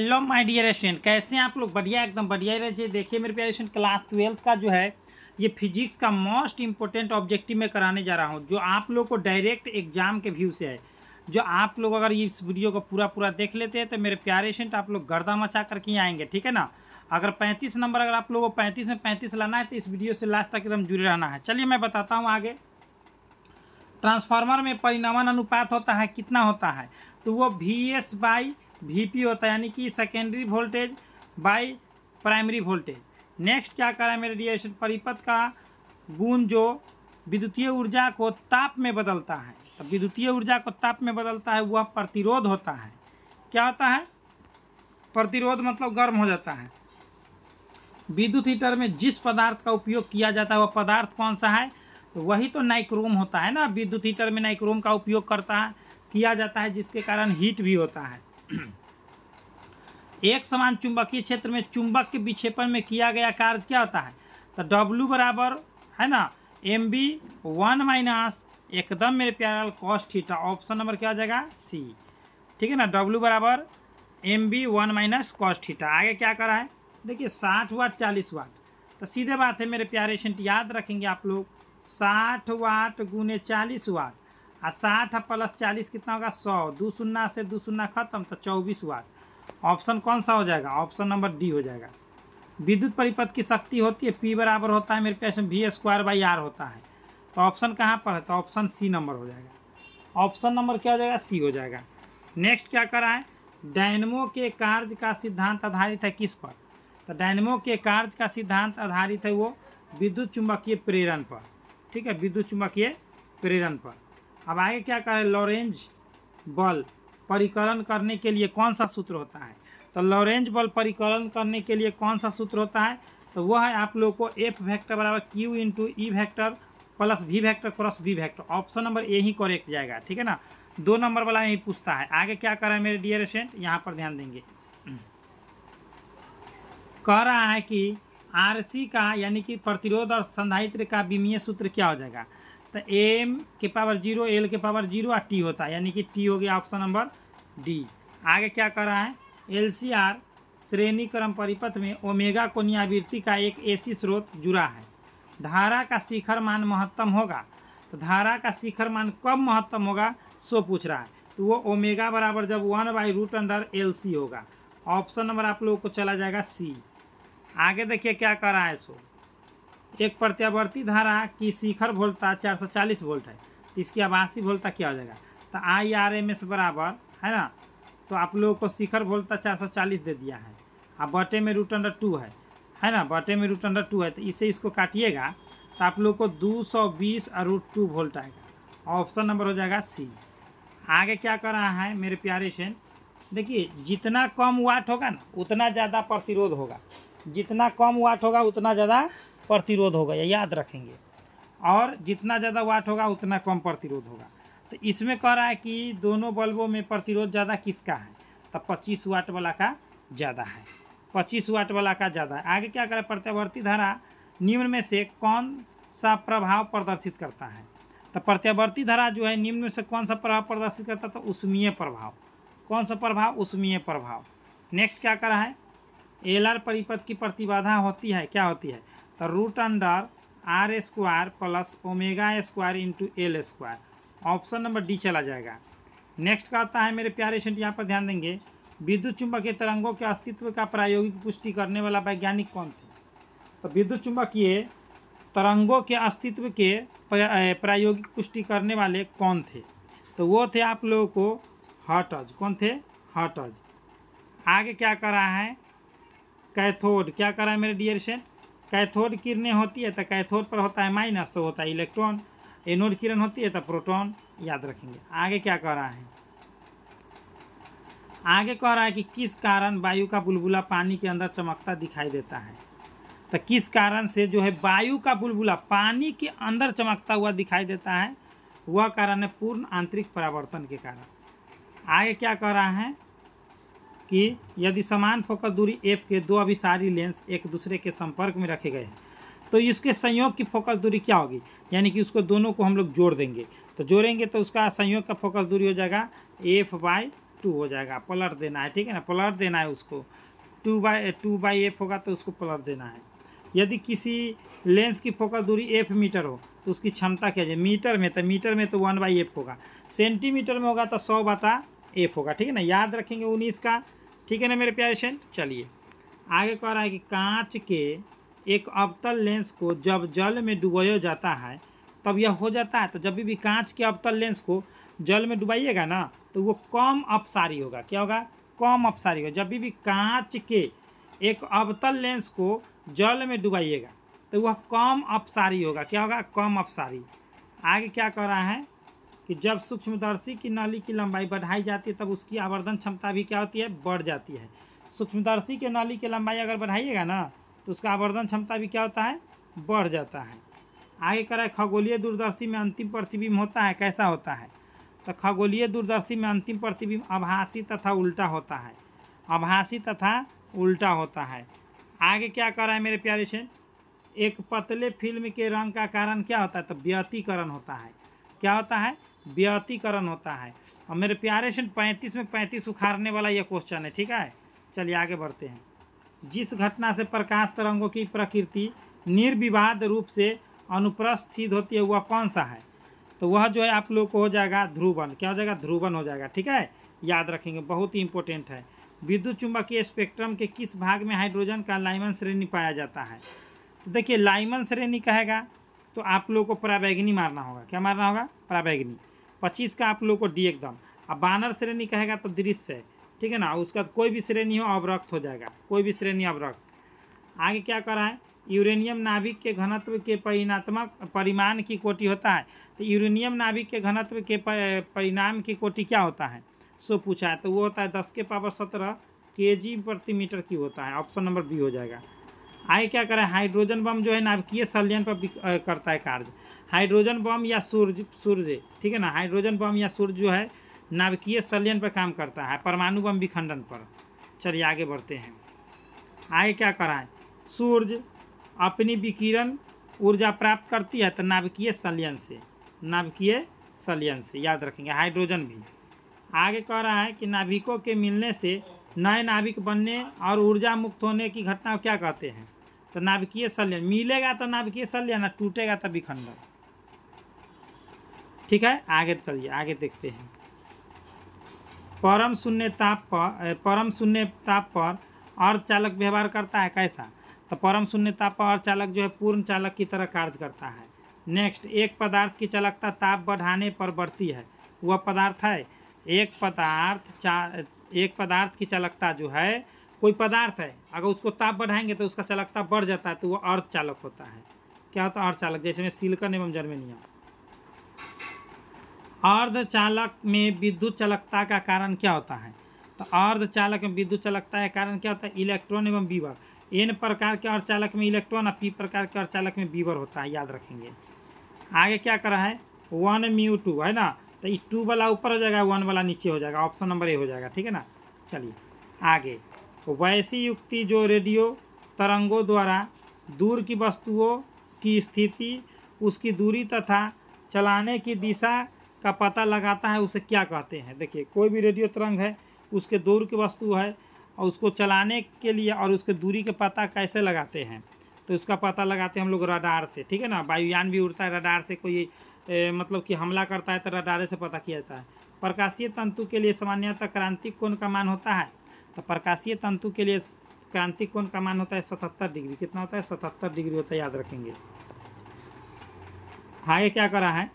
hello my dear student कैसे हैं आप लोग बढ़िया एकदम बढ़िया ही रहिए देखिए मेरे प्यारे स्टूडेंट क्लास ट्वेल्थ का जो है ये फिजिक्स का मोस्ट इंपॉर्टेंट ऑब्जेक्टिव मैं कराने जा रहा हूँ जो आप लोग को डायरेक्ट एग्जाम के व्यू से है जो आप लोग अगर इस वीडियो को पूरा पूरा देख लेते हैं तो मेरे प्यारे स्टूडेंट आप लोग गर्दा मचा करके आएंगे ठीक है ना अगर पैंतीस नंबर अगर आप लोग को पैंतीस में पैंतीस लाना है तो इस वीडियो से लास्ट तक एकदम जुड़े रहना है चलिए मैं बताता हूँ आगे ट्रांसफार्मर में परिणाम अनुपात होता है कितना होता है तो वो वी एस बाई वीपी होता है यानी कि secondary voltage by primary voltage next क्या करा मेरे रेडिएशन परिपथ का गुण जो विद्युतीय ऊर्जा को ताप में बदलता है तो विद्युतीय ऊर्जा को ताप में बदलता है वह प्रतिरोध होता है क्या होता है प्रतिरोध मतलब गर्म हो जाता है विद्युत हीटर में जिस पदार्थ का उपयोग किया जाता है वह पदार्थ कौन सा है तो वही तो नाइक्रोम होता है ना विद्युत हीटर में नाइक्रोम का उपयोग करता है किया जाता है जिसके कारण हीट भी होता है एक समान चुंबकीय क्षेत्र में चुंबक के विक्षेपण में किया गया कार्य क्या होता है तो डब्लू बराबर है ना एम बी वन माइनस एकदम मेरे प्यारल कॉस थीटा ऑप्शन नंबर क्या हो जाएगा सी ठीक है ना W बराबर M B one minus cos theta आगे क्या करा है देखिए साठ वाट चालीस वाट तो सीधे बात है मेरे प्यारे याद रखेंगे आप लोग साठ वाट गुने चालीस वाट आ साठ प्लस चालीस कितना होगा सौ दो सुन्ना से दो सुन्ना खत्म तो चौबीस वाट ऑप्शन कौन सा हो जाएगा ऑप्शन नंबर डी हो जाएगा विद्युत परिपथ की शक्ति होती है पी बराबर होता है मेरे पास वी स्क्वायर बाई आर होता है तो ऑप्शन कहाँ पर है तो ऑप्शन सी नंबर हो जाएगा ऑप्शन नंबर क्या हो जाएगा सी हो जाएगा नेक्स्ट क्या कराएँ डायनमो के कार्य का सिद्धांत आधारित है किस पर तो डायनमो के कार्य का सिद्धांत आधारित है वो विद्युत चुंबकीय प्रेरण पर ठीक है विद्युत चुंबकीय प्रेरण पर अब आगे क्या करें लॉरेंज बल परिकलन करने के लिए कौन सा सूत्र होता है तो लॉरेंज बल परिकलन करने के लिए कौन सा सूत्र होता है तो वह है आप लोगों को एफ वैक्टर बराबर Q into E vector plus V vector cross V vector option number A ही करेक्ट जाएगा ठीक है ना दो नंबर वाला यही पूछता है आगे क्या कर रहा है मेरे डियर स्टूडेंट यहाँ पर ध्यान देंगे कह रहा है कि आरसी का यानी कि प्रतिरोध और संधायित्र का विमीय सूत्र क्या हो जाएगा तो एम के पावर जीरो एल के पावर जीरो और टी होता है यानी कि टी हो गया ऑप्शन नंबर डी आगे क्या कर रहा है एल सी आर श्रेणी क्रम परिपथ में ओमेगा नियावृत्ति का एक एसी स्रोत जुड़ा है धारा का शिखर मान महत्तम होगा तो धारा का शिखर मान कब महत्तम होगा सो पूछ रहा है तो वो ओमेगा बराबर जब one by root under L C होगा ऑप्शन नंबर आप लोगों को चला जाएगा सी आगे देखिए क्या कर रहा है सो एक प्रत्यावर्ती धारा की शिखर वोल्टता 440 वोल्ट है तो इसकी आभासी वोल्टता क्या हो जाएगा तो आई आर एम एस बराबर है ना तो आप लोगों को शिखर वोल्टता 440 दे दिया है अब बटे में रूट अंडर टू है है ना बटे में रूट अंडर टू है तो इसे इसको काटिएगा तो आप लोग को दो सौ बीस और रूट टू वोल्ट आएगा ऑप्शन नंबर हो जाएगा सी आगे क्या कर रहा है मेरे प्यारे सेन देखिए जितना कम वाट होगा ना उतना ज़्यादा प्रतिरोध होगा जितना कम वाट होगा उतना ज़्यादा प्रतिरोध हो गया याद रखेंगे और जितना ज़्यादा वाट होगा उतना कम प्रतिरोध होगा तो इसमें कह रहा है कि दोनों बल्बों में प्रतिरोध ज़्यादा किसका है तो 25 वाट वाला का ज़्यादा है 25 वाट वाला का ज़्यादा है आगे क्या करें प्रत्यावर्ती धारा निम्न में से कौन सा प्रभाव प्रदर्शित करता है तो प्रत्यावर्ती धारा जो है निम्न में से कौन सा प्रभाव प्रदर्शित करता है तो उष्मीय प्रभाव कौन सा प्रभाव उष्मीय प्रभाव नेक्स्ट क्या करा है एल आर परिपथ की प्रतिबाधा होती है क्या होती है तो root under R square plus omega square into L square option number D चला जाएगा नेक्स्ट कहता है मेरे प्यारे स्टूडेंट यहाँ पर ध्यान देंगे विद्युत चुंबक के तरंगों के अस्तित्व का प्रायोगिक पुष्टि करने वाला वैज्ञानिक कौन थे तो विद्युत चुंबक ये तरंगों के अस्तित्व के प्रायोगिक पुष्टि करने वाले कौन थे तो वो थे आप लोगों को हटज कौन थे हटज आगे क्या कर रहा है कैथोड क्या कर रहा है मेरे डियर स्टूडेंट कैथोड किरणें होती है तो कैथोड पर होता है माइनस तो होता है इलेक्ट्रॉन एनोड किरण होती है तो प्रोटॉन याद रखेंगे आगे क्या कह रहा है आगे कह रहा है कि किस कारण वायु का बुलबुला पानी के अंदर चमकता दिखाई देता है तो किस कारण से जो है वायु का बुलबुला पानी के अंदर चमकता हुआ दिखाई देता है वह कारण है पूर्ण आंतरिक परावर्तन के कारण आगे क्या कह रहा है कि यदि समान फोकस दूरी एफ के दो अभिसारी लेंस एक दूसरे के संपर्क में रखे गए हैं तो इसके संयोग की फोकस दूरी क्या होगी यानी कि उसको दोनों को हम लोग जोड़ देंगे तो जोड़ेंगे तो उसका संयोग का फोकस दूरी हो जाएगा एफ बाई टू हो जाएगा पलट देना है ठीक है ना पलट देना है उसको two by two by F होगा तो उसको पलट देना है यदि किसी लेंस की फोकस दूरी एफ मीटर हो तो उसकी क्षमता क्या जाए मीटर में तो मीटर में तो वन बाई एफ होगा सेंटीमीटर में होगा तो सौ बटा एफ होगा ठीक है ना याद रखेंगे उन्नीस का ठीक है ना मेरे प्यारे स्टूडेंट चलिए आगे कह रहा है कि कांच के एक अवतल लेंस को जब जल में डुबोया जाता है तब यह हो जाता है तो जब भी कांच के अवतल लेंस को जल में डुबाइएगा ना तो वो कम अपसारी होगा क्या होगा कम अपसारी होगा जब भी कांच के एक अवतल लेंस को जल में डुबाइएगा तो वह कम अपसारी होगा क्या होगा कम अपसारी आगे क्या कह रहा है कि जब सूक्ष्मदर्शी की नली की लंबाई बढ़ाई जाती है तब उसकी आवर्धन क्षमता भी क्या होती है बढ़ जाती है सूक्ष्मदर्शी के नली की लंबाई अगर बढ़ाइएगा ना तो उसका आवर्धन क्षमता भी क्या होता है बढ़ जाता है आगे करें खगोलीय दूरदर्शी में अंतिम प्रतिबिंब होता है कैसा होता है तो खगोलीय दूरदर्शी में अंतिम प्रतिबिंब आभासी तथा उल्टा होता है आभासी तथा उल्टा होता है आगे क्या कर रहा है मेरे प्यारे से एक पतले फिल्म के रंग का कारण क्या होता है तो व्यतीकरण होता है क्या होता है व्यतीकरण होता है और मेरे प्यारे से पैंतीस में पैंतीस उखाड़ने वाला यह क्वेश्चन है ठीक है चलिए आगे बढ़ते हैं जिस घटना से प्रकाश तरंगों की प्रकृति निर्विवाद रूप से अनुप्रस्थ सिद्ध होती है वह कौन सा है तो वह जो है आप लोग को हो जाएगा ध्रुवन क्या हो जाएगा ध्रुवन हो जाएगा ठीक है याद रखेंगे बहुत ही इंपॉर्टेंट है विद्युत चुंबकीय स्पेक्ट्रम के किस भाग में हाइड्रोजन का लाइमन श्रेणी पाया जाता है तो देखिए लाइमन श्रेणी कहेगा तो आप लोग को पराबैगनी मारना होगा क्या मारना होगा प्रावैग्नी पच्चीस का आप लोग को डी एकदम अब बानर श्रेणी कहेगा तो दृश्य है ठीक है ना उसका तो कोई भी श्रेणी हो अवरक्त हो जाएगा कोई भी श्रेणी अवरक्त आगे क्या कर रहा है यूरेनियम नाभिक के घनत्व के परिणात्मक परिमाण की कोटि होता है तो यूरेनियम नाभिक के घनत्व के परिणाम की कोटि क्या होता है सो पूछा है तो वो होता है दस के पावर सत्रह के जी प्रति मीटर की होता है ऑप्शन नंबर बी हो जाएगा आगे क्या करें हाइड्रोजन बम जो है नाभिकीय संलयन पर करता है कार्य हाइड्रोजन बम या सूर्य सूर्य ठीक है ना हाइड्रोजन बम या सूर्य जो है नाभिकीय संलयन पर काम करता है परमाणु बम विखंडन पर चलिए आगे बढ़ते हैं आगे क्या है सूर्य अपनी विकिरण ऊर्जा प्राप्त करती है तो नाभिकीय संलयन से नाभिकीय संलयन से याद रखेंगे हाइड्रोजन भी आगे कह रहा है कि नाभिकों के मिलने से नए नाभिक बनने और ऊर्जा मुक्त होने की घटना क्या कहते हैं तो नाभिकीय संलयन मिलेगा तो नाभिकीय संलयन टूटेगा तो विखंडन ठीक है आगे चलिए आगे देखते हैं परम शून्य ताप पर परम शून्य ताप पर अर्ध चालक व्यवहार करता है कैसा तो परम शून्य ताप पर अर्ध चालक जो है पूर्ण चालक की तरह कार्य करता है नेक्स्ट एक पदार्थ की चालकता ताप बढ़ाने पर बढ़ती है वह पदार्थ है एक पदार्थ चा एक पदार्थ की चालकता जो है कोई पदार्थ है अगर उसको ताप बढ़ाएंगे तो उसका चालकता बढ़ जाता है तो वह अर्ध चालक होता है क्या होता है अर्ध चालक जैसे में सिल्कन एवं जर्मेनियम अर्धचालक में विद्युत चालकता का कारण क्या होता है तो अर्धचालक में विद्युत चालकता का कारण क्या होता है इलेक्ट्रॉन एवं बीवर एन प्रकार के अर्धचालक में इलेक्ट्रॉन और पी प्रकार के अर्धचालक में बीवर होता है याद रखेंगे आगे क्या करा है वन म्यू टू है ना तो ये टू वाला ऊपर हो जाएगा वन वाला नीचे हो जाएगा ऑप्शन नंबर ए हो जाएगा ठीक है ना चलिए आगे वैसी युक्ति जो रेडियो तरंगों द्वारा दूर की वस्तुओं की स्थिति उसकी दूरी तथा चलाने की दिशा का पता लगाता है उसे क्या कहते हैं देखिए कोई भी रेडियो तरंग है उसके दूर की वस्तु है और उसको चलाने के लिए और उसके दूरी का पता कैसे लगाते हैं तो उसका पता लगाते हैं हम लोग रडार से ठीक है ना वायुयान भी उड़ता है रडार से कोई ए, मतलब कि हमला करता है तो रडारे से पता किया जाता है प्रकाशीय तंतु के लिए सामान्यतः क्रांतिक कोण का मान होता है तो प्रकाशीय तंतु के लिए क्रांतिक कोण का मान होता है सतहत्तर डिग्री कितना होता है सतहत्तर डिग्री होता है याद रखेंगे आगे हाँ, क्या करा है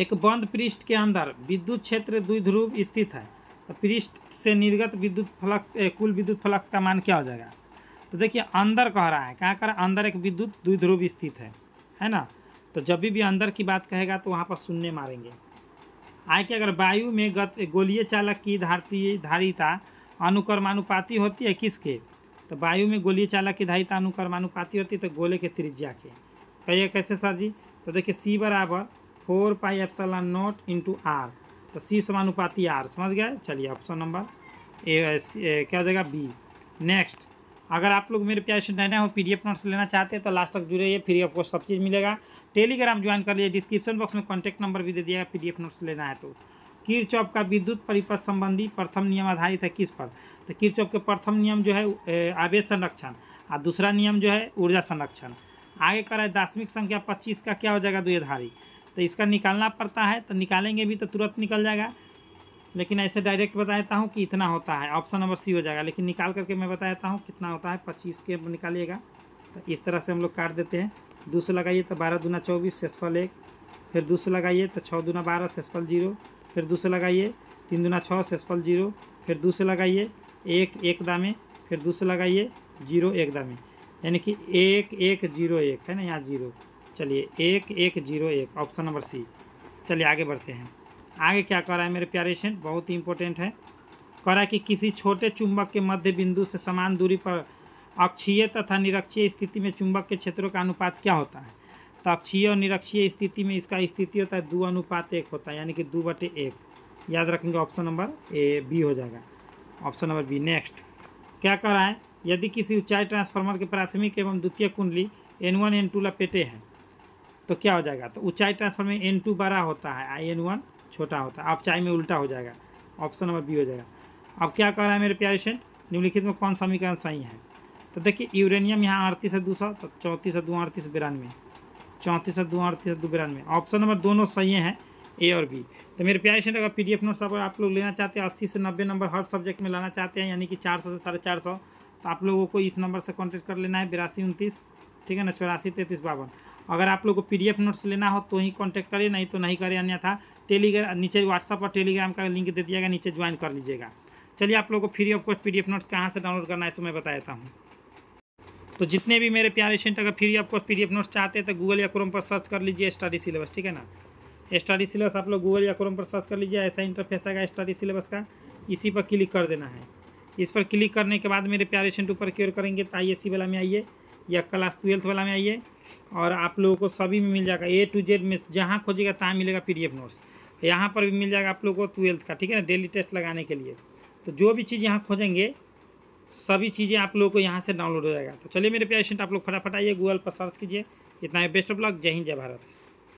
एक बंद पृष्ठ के अंदर विद्युत क्षेत्र द्विध्रुव स्थित है तो पृष्ठ से निर्गत विद्युत फ्लक्स कुल विद्युत फ्लक्स का मान क्या हो जाएगा तो देखिए अंदर कह रहा है कहाँ कर अंदर एक विद्युत द्विध्रुव स्थित है है ना तो जब भी अंदर की बात कहेगा तो वहाँ पर शून्य मारेंगे आए कि अगर वायु में गत गोलीय चालक की धारती धारिता अनुकर्मानुपाति होती है किसके तो वायु में गोलीय चालक की धारिता अनुकर्मानुपाति होती है तो गोले के त्रिज्या के कहिए तो कैसे सर जी तो देखिए सी बराबर four pi epsilon naught into R तो सी समानुपाती आर समझ गए चलिए ऑप्शन नंबर ए क्या हो जाएगा बी नेक्स्ट अगर आप लोग मेरे प्यार से नए हो पी डी एफ नोट्स लेना चाहते हैं तो लास्ट तक जुड़े फिर आपको सब चीज़ मिलेगा टेलीग्राम ज्वाइन कर लीजिए डिस्क्रिप्शन बॉक्स में कॉन्टैक्ट नंबर भी दे दिया पी डी एफ नोट्स लेना है तो किरचौप का विद्युत परिपथ संबंधी प्रथम नियम आधारित है किस पर तो किरचौप के प्रथम नियम जो है आवेश संरक्षण और दूसरा नियम जो है ऊर्जा संरक्षण आगे कर रहा है दार्शनिक संख्या पच्चीस का क्या हो जाएगा द्विधारी तो इसका निकालना पड़ता है तो निकालेंगे भी तो तुरंत निकल जाएगा लेकिन ऐसे डायरेक्ट बता देता हूँ कि इतना होता है ऑप्शन नंबर सी हो जाएगा लेकिन निकाल करके मैं बता देता हूँ कितना होता है पच्चीस के निकालिएगा तो इस तरह से हम लोग काट देते हैं दो सौ लगाइए तो बारह दूना चौबीस सेसफल एक फिर दो सौ लगाइए तो छः दूना बारह सेसफल जीरो फिर दो सौ लगाइए तीन दूना छः सेसफल जीरो फिर दो सौ लगाइए एक एक दामे फिर दो सौ लगाइए जीरो एक दामे यानी कि एक एक जीरो एक है ना यहाँ जीरो चलिए एक एक जीरो एक ऑप्शन नंबर सी चलिए आगे बढ़ते हैं आगे क्या कर रहा है मेरे प्यारे बहुत ही इंपॉर्टेंट है कह रहा है कि किसी छोटे चुंबक के मध्य बिंदु से समान दूरी पर अक्षीय तथा निरक्षीय स्थिति में चुंबक के क्षेत्रों का अनुपात क्या होता है तो अक्षीय और निरक्षीय स्थिति में इसका स्थिति होता है दो अनुपात एक होता है यानी कि दो बटे एक याद रखेंगे ऑप्शन नंबर ए बी हो जाएगा ऑप्शन नंबर बी नेक्स्ट क्या कह रहा है यदि किसी ऊंचाई ट्रांसफार्मर के प्राथमिक एवं द्वितीय कुंडली एन वन एन टू लपेटे हैं तो क्या हो जाएगा तो ऊंचाई ट्रांसफर में एन टू बड़ा होता है आई एन वन छोटा होता है आप चाय में उल्टा हो जाएगा ऑप्शन नंबर बी हो जाएगा अब क्या कह रहा है मेरे प्यारे स्टूडेंट निम्नलिखित में कौन समीकरण सही है तो देखिए यूरेनियम यहाँ अड़तीस है सौ तो चौंतीस है दो अड़तीस बिरानवे चौंतीस है दो अड़तीस है दो बिरानवे ऑप्शन नंबर दोनों सही हैं ए और बी तो मेरे प्यारे स्टूडेंट अगर पी डी एफ नोट्स सब आप लोग लेना चाहते हैं अस्सी से नब्बे नंबर हर सब्जेक्ट में लाना चाहते हैं यानी कि चार सौ से साढ़े चार सौ तो आप लोगों को इस नंबर से कॉन्टैक्ट कर लेना है बिरासी उनतीस ठीक है ना चौरासी तैंतीस बावन अगर आप लोग को पी नोट्स लेना हो तो ही कॉन्टैक्ट करें नहीं तो नहीं करें अन्यथा टेलीग्राम नीचे व्हाट्सअप और टेलीग्राम का लिंक दे गया नीचे ज्वाइन कर लीजिएगा चलिए आप लोग को free of cost P notes कहाँ से डाउनलोड करना है इसमें मैं बता देता हूँ तो जितने भी मेरे प्यारे स्टूडेंट अगर free of cost P notes चाहते हैं तो गूगल या क्रोम पर सर्च कर लीजिए स्टडी सिलेबस ठीक है ना स्टडी सिलेबस आप लोग गूगल या क्रोम पर सर्च कर लीजिए ऐसा इंटरफेस आएगा स्टडी सिलेबस का इसी पर क्लिक कर देना है इस पर क्लिक करने के बाद मेरे प्यारे स्टूडेंट ऊपर क्योर करेंगे तो आई वाला में आइए या क्लास ट्वेल्थ वाला में आइए और आप लोगों को सभी में मिल जाएगा ए टू जेड में जहाँ खोजिएगा तहाँ मिलेगा पी नोट्स यहाँ पर भी मिल जाएगा आप लोगों को ट्वेल्थ का ठीक है ना डेली टेस्ट लगाने के लिए तो जो भी चीज़ यहाँ खोजेंगे सभी चीज़ें आप लोगों को यहाँ से डाउनलोड हो जाएगा तो चलिए मेरे पेशेंट आप लोग फटाफट आइए गूगल पर सर्च कीजिए इतना ही बेस्ट ऑफ लक जय हिंद जय भारत